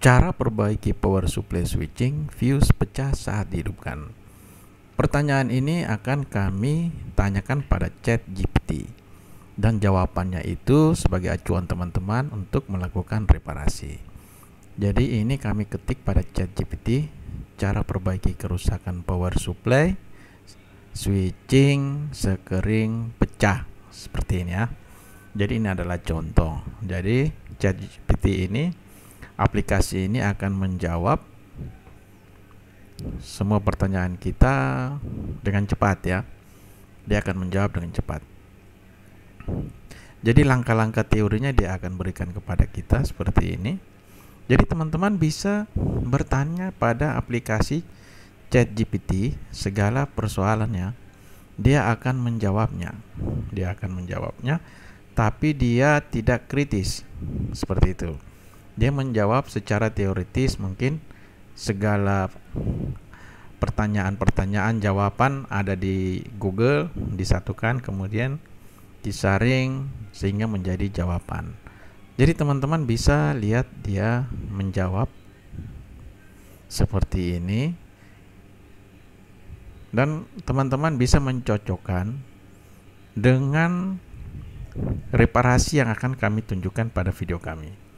Cara perbaiki power supply switching fuse pecah saat dihidupkan. Pertanyaan ini akan kami tanyakan pada chat GPT dan jawabannya itu sebagai acuan teman-teman untuk melakukan reparasi. Jadi ini kami ketik pada chat GPT cara perbaiki kerusakan power supply switching sekering pecah seperti ini ya. Jadi ini adalah contoh. Jadi chat GPT ini aplikasi ini akan menjawab semua pertanyaan kita dengan cepat ya. Dia akan menjawab dengan cepat. Jadi langkah-langkah teorinya dia akan berikan kepada kita seperti ini. Jadi teman-teman bisa bertanya pada aplikasi chat GPT segala persoalannya. Dia akan menjawabnya. Dia akan menjawabnya tapi dia tidak kritis. Seperti itu dia menjawab secara teoritis mungkin segala pertanyaan-pertanyaan jawaban ada di Google disatukan kemudian disaring sehingga menjadi jawaban. Jadi teman-teman bisa lihat dia menjawab seperti ini dan teman-teman bisa mencocokkan dengan reparasi yang akan kami tunjukkan pada video kami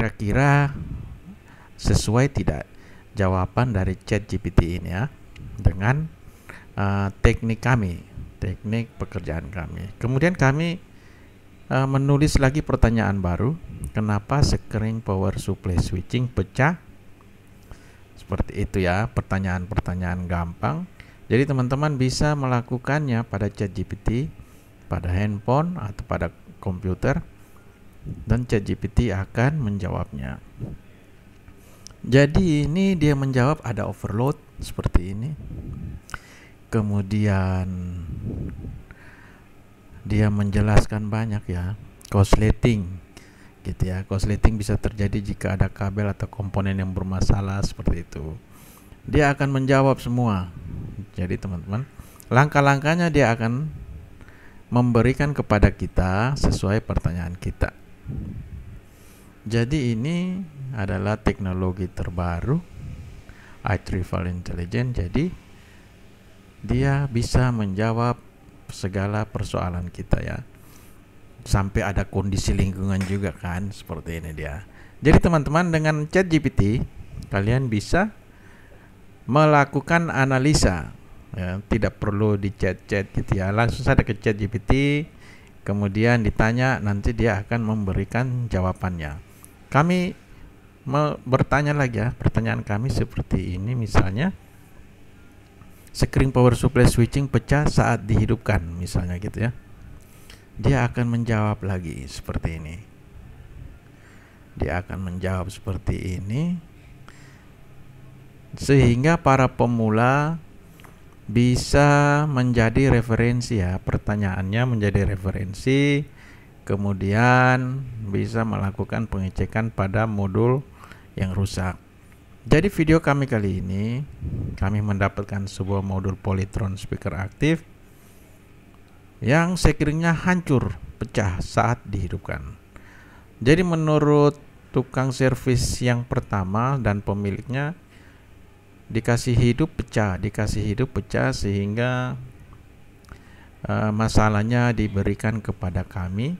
kira-kira sesuai tidak jawaban dari chat GPT ini ya dengan uh, teknik kami teknik pekerjaan kami kemudian kami uh, menulis lagi pertanyaan baru kenapa sekering power supply switching pecah seperti itu ya pertanyaan-pertanyaan gampang jadi teman-teman bisa melakukannya pada chat GPT pada handphone atau pada komputer dan ChatGPT akan menjawabnya. Jadi ini dia menjawab ada overload seperti ini. Kemudian dia menjelaskan banyak ya cosleting gitu ya Cosleting bisa terjadi jika ada kabel atau komponen yang bermasalah seperti itu dia akan menjawab semua jadi teman-teman langkah-langkahnya dia akan memberikan kepada kita sesuai pertanyaan kita jadi ini adalah teknologi terbaru artificial intelligence. Jadi dia bisa menjawab segala persoalan kita ya. Sampai ada kondisi lingkungan juga kan seperti ini dia. Jadi teman-teman dengan ChatGPT kalian bisa melakukan analisa ya, tidak perlu di chat chat gitu ya langsung saja ke chat GPT kemudian ditanya nanti dia akan memberikan jawabannya kami bertanya lagi ya pertanyaan kami seperti ini misalnya screen power supply switching pecah saat dihidupkan misalnya gitu ya dia akan menjawab lagi seperti ini dia akan menjawab seperti ini sehingga para pemula bisa menjadi referensi ya pertanyaannya menjadi referensi kemudian bisa melakukan pengecekan pada modul yang rusak jadi video kami kali ini kami mendapatkan sebuah modul Polytron speaker aktif yang sekiranya hancur pecah saat dihidupkan jadi menurut tukang servis yang pertama dan pemiliknya dikasih hidup pecah, dikasih hidup pecah sehingga uh, masalahnya diberikan kepada kami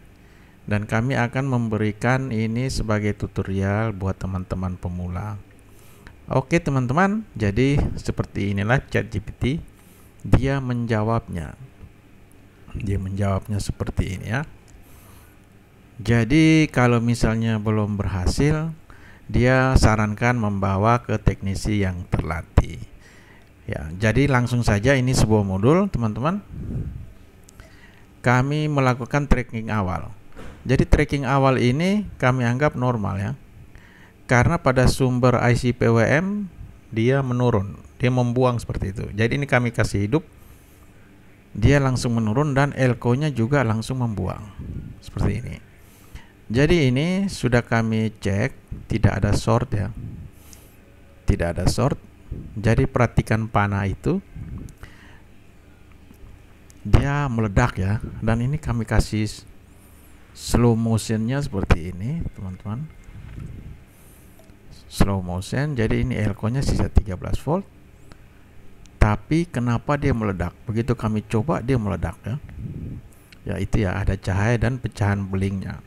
dan kami akan memberikan ini sebagai tutorial buat teman-teman pemula. Oke teman-teman, jadi seperti inilah chat GPT, Dia menjawabnya. Dia menjawabnya seperti ini ya. Jadi kalau misalnya belum berhasil, dia sarankan membawa ke teknisi yang terlatih. Ya, jadi langsung saja ini sebuah modul, teman-teman. Kami melakukan tracking awal. Jadi tracking awal ini kami anggap normal ya. Karena pada sumber IC PWM dia menurun, dia membuang seperti itu. Jadi ini kami kasih hidup dia langsung menurun dan elko-nya juga langsung membuang. Seperti ini jadi ini sudah kami cek tidak ada short ya tidak ada short jadi perhatikan panah itu dia meledak ya dan ini kami kasih slow motionnya seperti ini teman-teman slow motion jadi ini elko nya sisa 13 volt tapi kenapa dia meledak begitu kami coba dia meledak ya ya itu ya ada cahaya dan pecahan belingnya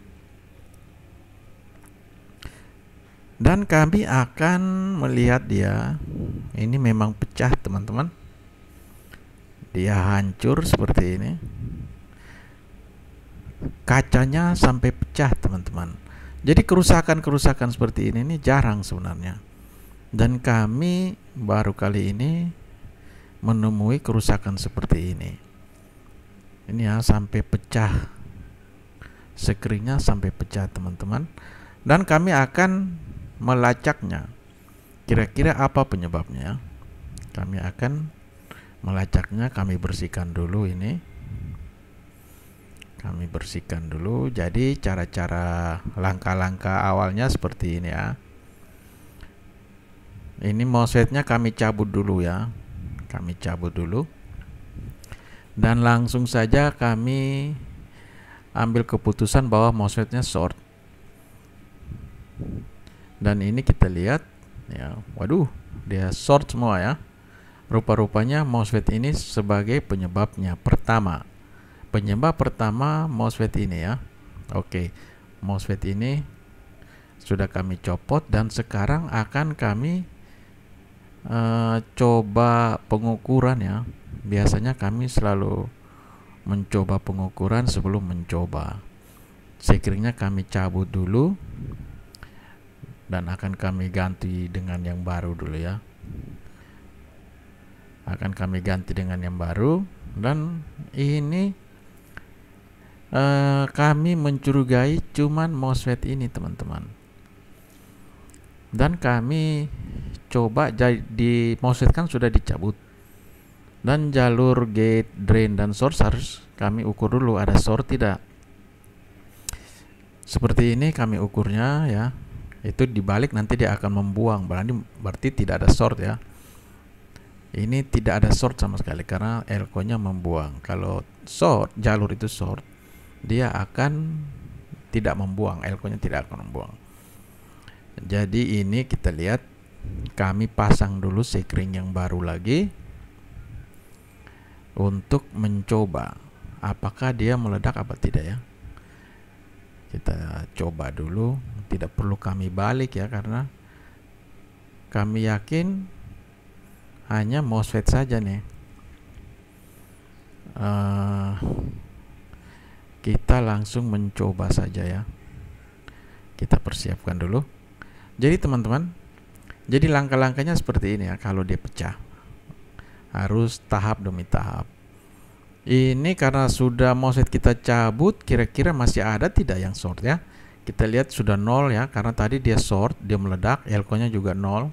dan kami akan melihat dia ini memang pecah teman-teman dia hancur seperti ini kacanya sampai pecah teman-teman jadi kerusakan-kerusakan seperti ini ini jarang sebenarnya dan kami baru kali ini menemui kerusakan seperti ini ini ya sampai pecah sekringnya sampai pecah teman-teman dan kami akan melacaknya. Kira-kira apa penyebabnya? Kami akan melacaknya, kami bersihkan dulu ini. Kami bersihkan dulu. Jadi cara-cara langkah-langkah awalnya seperti ini ya. Ini mosfetnya kami cabut dulu ya. Kami cabut dulu. Dan langsung saja kami ambil keputusan bahwa mosfetnya short dan ini kita lihat ya waduh dia short semua ya rupa-rupanya MOSFET ini sebagai penyebabnya pertama penyebab pertama MOSFET ini ya oke MOSFET ini sudah kami copot dan sekarang akan kami uh, coba pengukuran ya biasanya kami selalu mencoba pengukuran sebelum mencoba sekiranya kami cabut dulu dan akan kami ganti dengan yang baru dulu ya akan kami ganti dengan yang baru dan ini uh, kami mencurigai cuman MOSFET ini teman-teman dan kami coba jadi MOSFET kan sudah dicabut dan jalur gate drain dan source harus kami ukur dulu ada source tidak seperti ini kami ukurnya ya itu dibalik nanti dia akan membuang berarti berarti tidak ada short ya ini tidak ada short sama sekali karena elko nya membuang kalau short jalur itu short dia akan tidak membuang elko nya tidak akan membuang jadi ini kita lihat kami pasang dulu sekring yang baru lagi untuk mencoba apakah dia meledak apa tidak ya kita coba dulu tidak perlu kami balik ya karena kami yakin hanya MOSFET saja nih uh, kita langsung mencoba saja ya kita persiapkan dulu jadi teman-teman jadi langkah-langkahnya seperti ini ya kalau dia pecah harus tahap demi tahap ini karena sudah moset kita cabut, kira-kira masih ada tidak yang short ya? Kita lihat sudah nol ya, karena tadi dia short, dia meledak, elko-nya juga nol.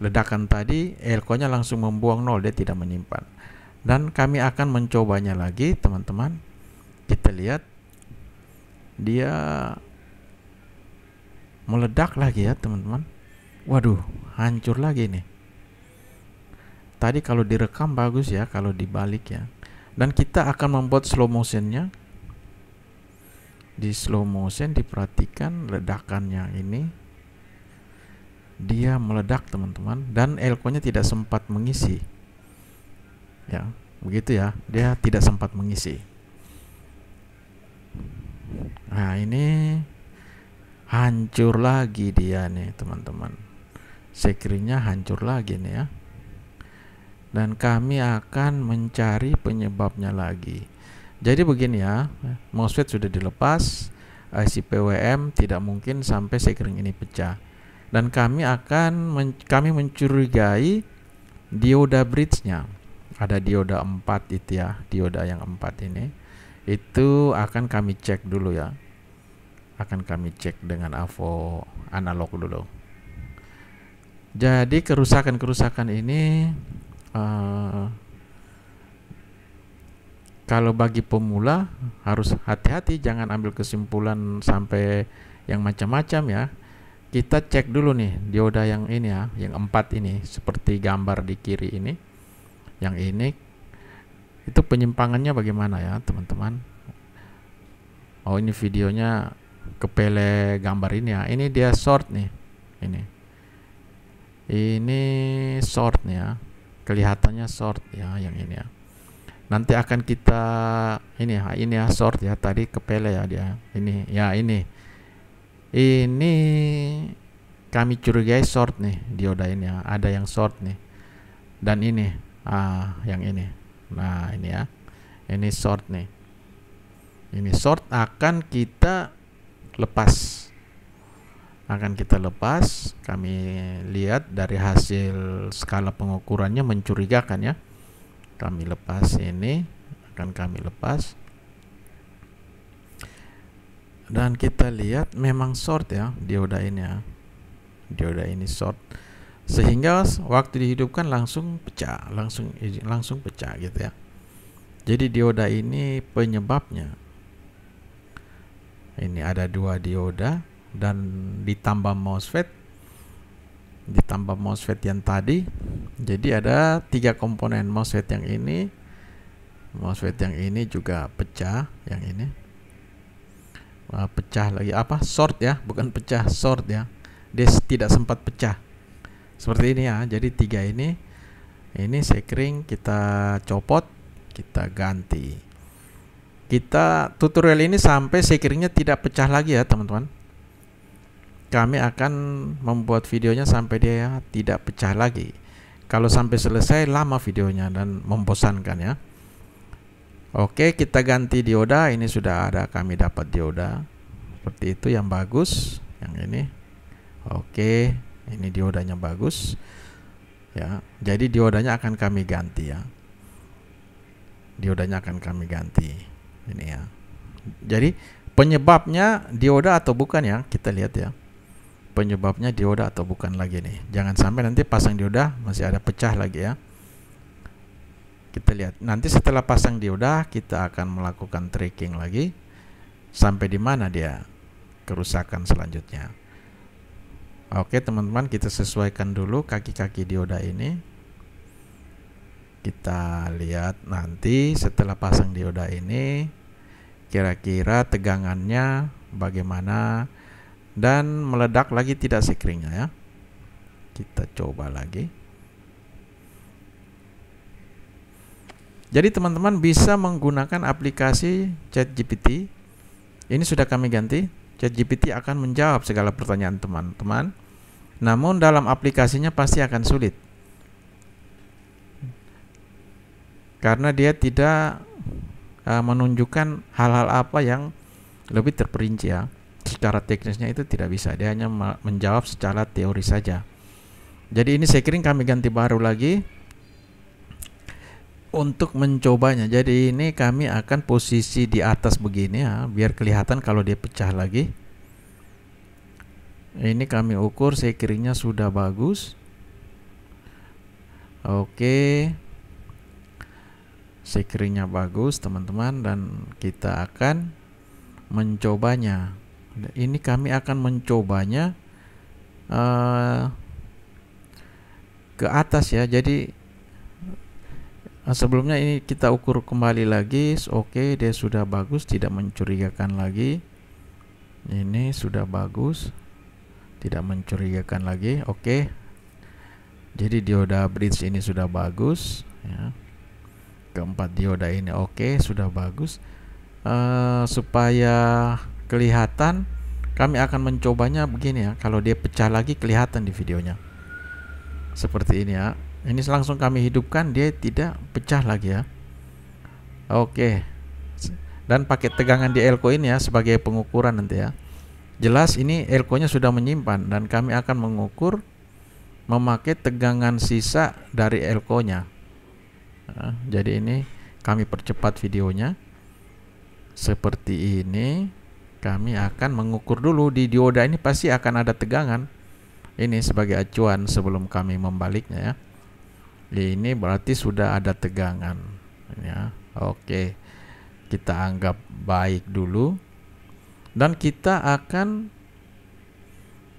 Ledakan tadi, elko-nya langsung membuang nol, dia tidak menyimpan. Dan kami akan mencobanya lagi, teman-teman. Kita lihat dia meledak lagi ya, teman-teman. Waduh, hancur lagi nih tadi kalau direkam bagus ya kalau dibalik ya dan kita akan membuat slow motionnya di slow motion diperhatikan ledakannya ini dia meledak teman-teman dan nya tidak sempat mengisi ya begitu ya dia tidak sempat mengisi nah ini hancur lagi dia nih teman-teman sekrinya hancur lagi nih ya dan kami akan mencari penyebabnya lagi. Jadi begini ya, MOSFET sudah dilepas, IC PWM tidak mungkin sampai sekring ini pecah. Dan kami akan men kami mencurigai dioda bridge-nya. Ada dioda 4 itu ya, dioda yang 4 ini. Itu akan kami cek dulu ya. Akan kami cek dengan AVO analog dulu. Jadi kerusakan-kerusakan ini Eh, kalau bagi pemula harus hati-hati jangan ambil kesimpulan sampai yang macam-macam ya kita cek dulu nih dioda yang ini ya yang empat ini seperti gambar di kiri ini yang ini itu penyimpangannya bagaimana ya teman-teman oh ini videonya kepele gambar ini ya ini dia short nih ini ini short nih ya kelihatannya short ya yang ini ya nanti akan kita ini ya ini ya short ya tadi kepele ya dia ini ya ini ini kami curigai short nih dioda ini ya ada yang short nih dan ini ah yang ini nah ini ya ini short nih ini short akan kita lepas akan kita lepas. Kami lihat dari hasil skala pengukurannya mencurigakan ya. Kami lepas ini, akan kami lepas. Dan kita lihat memang short ya dioda ini ya. Dioda ini short sehingga waktu dihidupkan langsung pecah, langsung langsung pecah gitu ya. Jadi dioda ini penyebabnya. Ini ada dua dioda dan ditambah MOSFET ditambah MOSFET yang tadi jadi ada tiga komponen MOSFET yang ini MOSFET yang ini juga pecah yang ini uh, pecah lagi apa short ya bukan pecah short ya dia tidak sempat pecah seperti ini ya jadi tiga ini ini sekring kita copot kita ganti kita tutorial ini sampai sekringnya tidak pecah lagi ya teman-teman kami akan membuat videonya sampai dia tidak pecah lagi. Kalau sampai selesai lama videonya dan membosankan ya. Oke, kita ganti dioda. Ini sudah ada kami dapat dioda. Seperti itu yang bagus, yang ini. Oke, ini diodanya bagus. Ya, jadi diodanya akan kami ganti ya. Diodanya akan kami ganti. Ini ya. Jadi penyebabnya dioda atau bukan ya, kita lihat ya penyebabnya dioda atau bukan lagi nih jangan sampai nanti pasang dioda masih ada pecah lagi ya kita lihat nanti setelah pasang dioda kita akan melakukan tracking lagi sampai di mana dia kerusakan selanjutnya Oke teman-teman kita sesuaikan dulu kaki-kaki dioda ini kita lihat nanti setelah pasang dioda ini kira-kira tegangannya bagaimana dan meledak lagi tidak sekringnya ya kita coba lagi jadi teman-teman bisa menggunakan aplikasi Chat GPT. ini sudah kami ganti Chat GPT akan menjawab segala pertanyaan teman-teman namun dalam aplikasinya pasti akan sulit karena dia tidak eh, menunjukkan hal-hal apa yang lebih terperinci ya secara teknisnya itu tidak bisa dia hanya menjawab secara teori saja jadi ini saya kirim kami ganti baru lagi untuk mencobanya jadi ini kami akan posisi di atas begini ya biar kelihatan kalau dia pecah lagi ini kami ukur sekirinya sudah bagus oke sekirinya bagus teman-teman dan kita akan mencobanya ini kami akan mencobanya uh, ke atas ya. Jadi eh, sebelumnya ini kita ukur kembali lagi. Oke, okay, dia sudah bagus, tidak mencurigakan lagi. Ini sudah bagus, tidak mencurigakan lagi. Oke. Okay. Jadi dioda bridge ini sudah bagus ya. Keempat dioda ini oke, okay, sudah bagus. Uh, supaya kelihatan kami akan mencobanya begini ya kalau dia pecah lagi kelihatan di videonya seperti ini ya ini langsung kami hidupkan dia tidak pecah lagi ya oke dan pakai tegangan di elko ini ya sebagai pengukuran nanti ya jelas ini elko nya sudah menyimpan dan kami akan mengukur memakai tegangan sisa dari elko nya nah, jadi ini kami percepat videonya seperti ini kami akan mengukur dulu di dioda ini pasti akan ada tegangan ini sebagai acuan sebelum kami membaliknya ya ini berarti sudah ada tegangan ya oke kita anggap baik dulu dan kita akan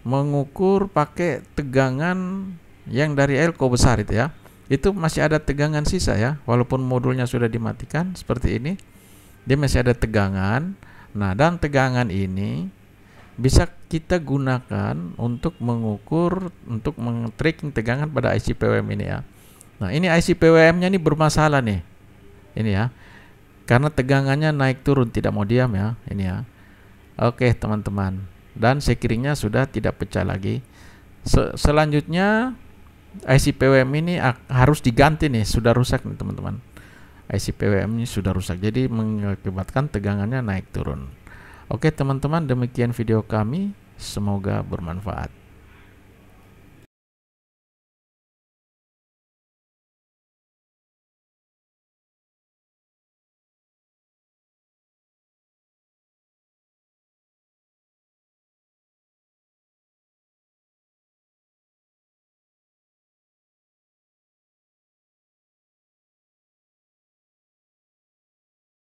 mengukur pakai tegangan yang dari elko besar itu ya itu masih ada tegangan sisa ya walaupun modulnya sudah dimatikan seperti ini dia masih ada tegangan Nah, dan tegangan ini bisa kita gunakan untuk mengukur untuk men-tracking tegangan pada IC PWM ini ya. Nah, ini IC PWM-nya ini bermasalah nih. Ini ya. Karena tegangannya naik turun tidak mau diam ya, ini ya. Oke, teman-teman. Dan sekiranya sudah tidak pecah lagi. Se selanjutnya IC PWM ini harus diganti nih, sudah rusak nih, teman-teman. IC PWM-nya sudah rusak jadi mengakibatkan tegangannya naik turun. Oke teman-teman demikian video kami semoga bermanfaat.